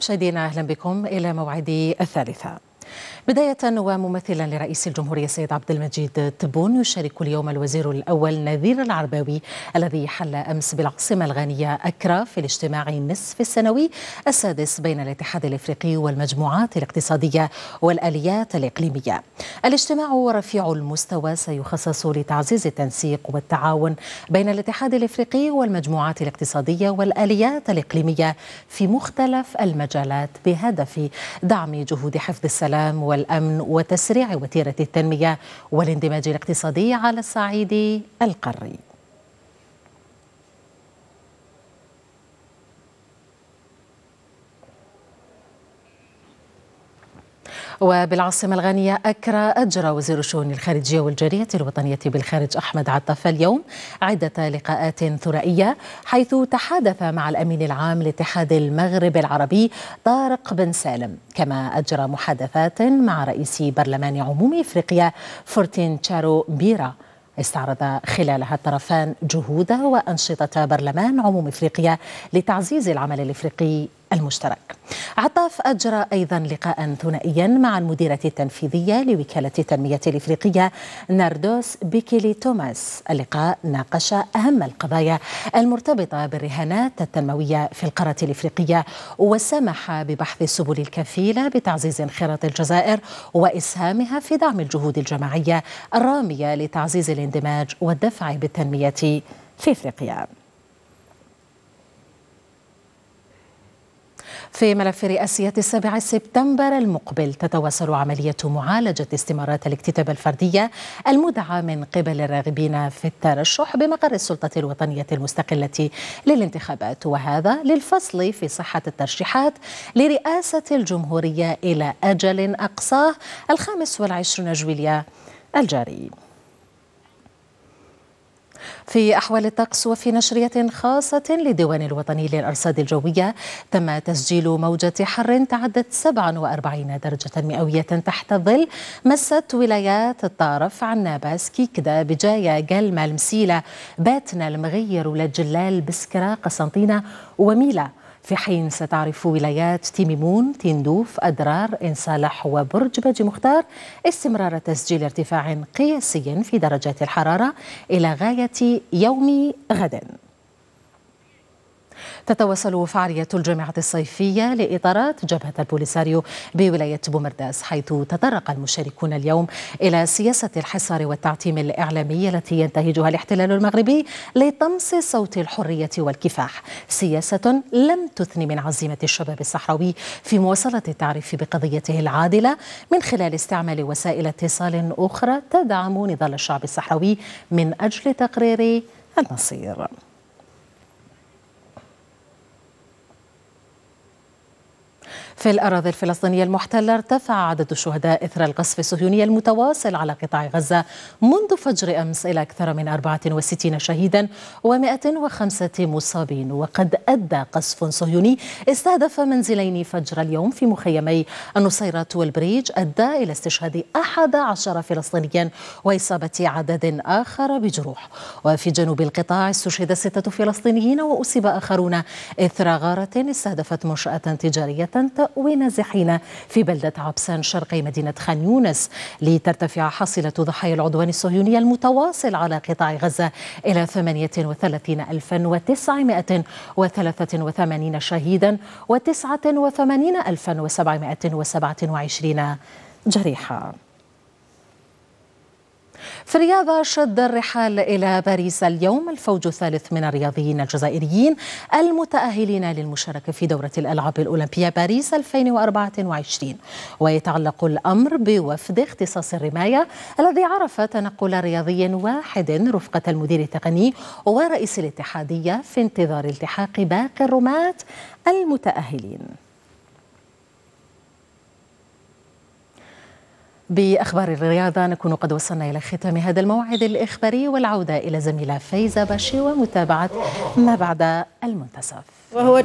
مشاهدينا أهلا بكم إلى موعد الثالثة بداية وممثلا لرئيس الجمهورية السيد عبد المجيد تبون يشارك اليوم الوزير الأول نذير العرباوي الذي حل أمس بالعاصمة الغانية أكرا في الاجتماع النصف السنوي السادس بين الاتحاد الإفريقي والمجموعات الاقتصادية والآليات الإقليمية الاجتماع رفيع المستوى سيخصص لتعزيز التنسيق والتعاون بين الاتحاد الإفريقي والمجموعات الاقتصادية والآليات الإقليمية في مختلف المجالات بهدف دعم جهود حفظ السلام وال والأمن وتسريع وتيرة التنمية والاندماج الاقتصادي على الصعيد القاري وبالعاصمة الغانية أكرا أجرى وزير الشؤون الخارجية والجالية الوطنية بالخارج أحمد عطف اليوم عدة لقاءات ثنائية حيث تحادث مع الأمين العام لاتحاد المغرب العربي طارق بن سالم كما أجرى محادثات مع رئيس برلمان عموم إفريقيا فورتين تشارو بيرا استعرض خلالها الطرفان جهود وأنشطة برلمان عموم إفريقيا لتعزيز العمل الإفريقي المشترك عطاف أجرى أيضا لقاء ثنائيا مع المديرة التنفيذية لوكالة التنمية الإفريقية ناردوس بيكيلي توماس اللقاء ناقش أهم القضايا المرتبطة بالرهانات التنموية في القارة الإفريقية وسمح ببحث السبل الكفيلة بتعزيز انخراط الجزائر وإسهامها في دعم الجهود الجماعية الرامية لتعزيز الاندماج والدفع بالتنمية في إفريقيا في ملف رئاسية السابع سبتمبر المقبل تتواصل عملية معالجة استمارات الاكتتاب الفردية المدعى من قبل الراغبين في الترشح بمقر السلطة الوطنية المستقلة للانتخابات وهذا للفصل في صحة الترشيحات لرئاسة الجمهورية إلى أجل أقصاه الخامس والعشرون جويليا الجاري في أحوال الطقس وفي نشرية خاصة للديوان الوطني للأرصاد الجوية تم تسجيل موجة حر تعدت 47 درجة مئوية تحت الظل مست ولايات الطارف عنابه كيكدا بجاية جلمة المسيلة باتنا المغير ولاد جلال بسكرة قسنطينة وميلا في حين ستعرف ولايات تيميمون تندوف أدرار إنصالح وبرج باجي مختار استمرار تسجيل ارتفاع قياسي في درجات الحرارة إلى غاية يوم غد تتواصل فعالية الجامعة الصيفية لإطارات جبهة البوليساريو بولاية بومرداس حيث تطرق المشاركون اليوم إلى سياسة الحصار والتعتيم الإعلامي التي ينتهجها الاحتلال المغربي لطمس صوت الحرية والكفاح سياسة لم تثني من عزيمة الشباب الصحراوي في مواصلة التعريف بقضيته العادلة من خلال استعمال وسائل اتصال أخرى تدعم نضال الشعب الصحراوي من أجل تقرير المصير في الأراضي الفلسطينية المحتلة ارتفع عدد الشهداء إثر القصف الصهيوني المتواصل على قطاع غزة منذ فجر أمس إلى أكثر من 64 شهيدا و105 مصابين وقد أدى قصف صهيوني استهدف منزلين فجر اليوم في مخيمي النصيرات والبريج أدى إلى استشهاد 11 فلسطينيا وإصابة عدد آخر بجروح وفي جنوب القطاع استشهد ستة فلسطينيين وأصيب آخرون إثر غارة استهدفت منشأة تجارية ونازحين في بلدة عبسان شرقي مدينة خان يونس لترتفع حصيلة ضحايا العدوان الصهيوني المتواصل على قطاع غزة إلى 38983 شهيدا و 89727 جريحا في الرياضة شد الرحال إلى باريس اليوم الفوج الثالث من الرياضيين الجزائريين المتأهلين للمشاركة في دورة الألعاب الأولمبية باريس 2024 ويتعلق الأمر بوفد اختصاص الرماية الذي عرف تنقل رياضي واحد رفقة المدير التقني ورئيس الاتحادية في انتظار التحاق باقي الرماة المتأهلين بأخبار الرياضة نكون قد وصلنا إلى ختام هذا الموعد الإخباري والعودة إلى زميلة فايزة باشي ومتابعة ما بعد المنتصف وهو